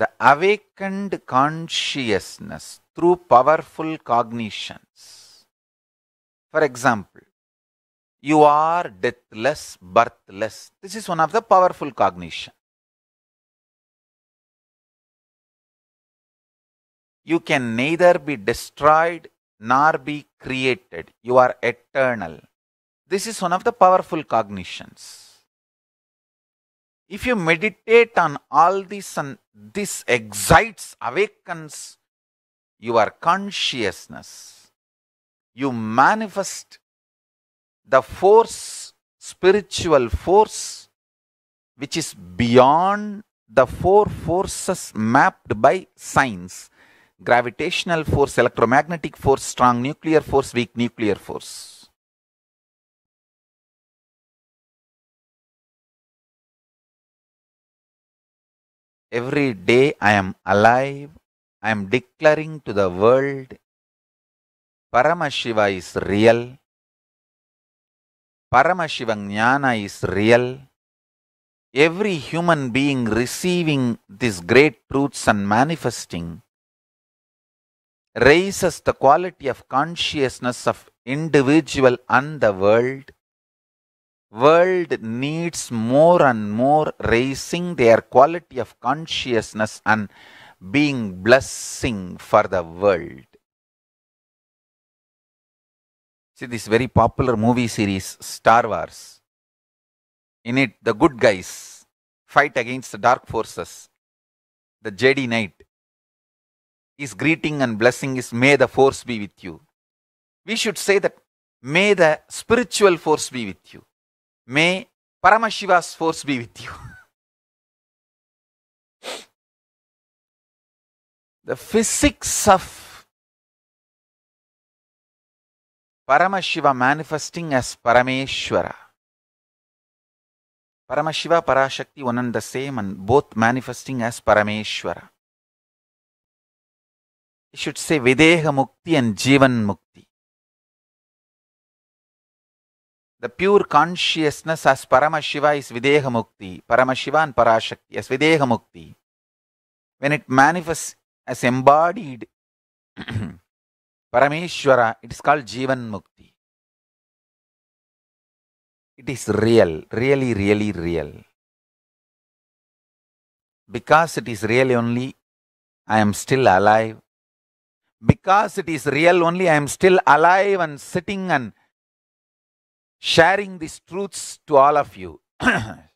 the awakened consciousness through powerful cognitions. For example, you are deathless, birthless. This is one of the powerful cognitions. You can neither be destroyed nor be created. You are eternal. This is one of the powerful cognitions. If you meditate on all this and this excites, awakens your consciousness, you manifest the force, spiritual force, which is beyond the four forces mapped by science gravitational force, electromagnetic force, strong nuclear force, weak nuclear force. Every day I am alive, I am declaring to the world Paramashiva is real. Paramashiva Jnana is real. Every human being receiving these great truths and manifesting raises the quality of consciousness of individual and the world world needs more and more raising their quality of consciousness and being blessing for the world. See this very popular movie series, Star Wars. In it, the good guys fight against the dark forces. The Jedi Knight. His greeting and blessing is, May the force be with you. We should say that, May the spiritual force be with you. මේ Paramashiva sports be with you the physics of Paramashiva manifesting as Parameshwara Paramashiva Parashakti one and the same and both manifesting as Parameshwara you should say videha mukti and Jeevan ಮುಕ್ತಿ The pure consciousness as Paramashiva is Videha Mukti, Paramashiva and Parashakti as Videha Mukti. When it manifests as embodied Parameshwara, it is called Jivan Mukti. It is real, really, really real. Because it is real only, I am still alive. Because it is real only, I am still alive and sitting and sharing these truths to all of you.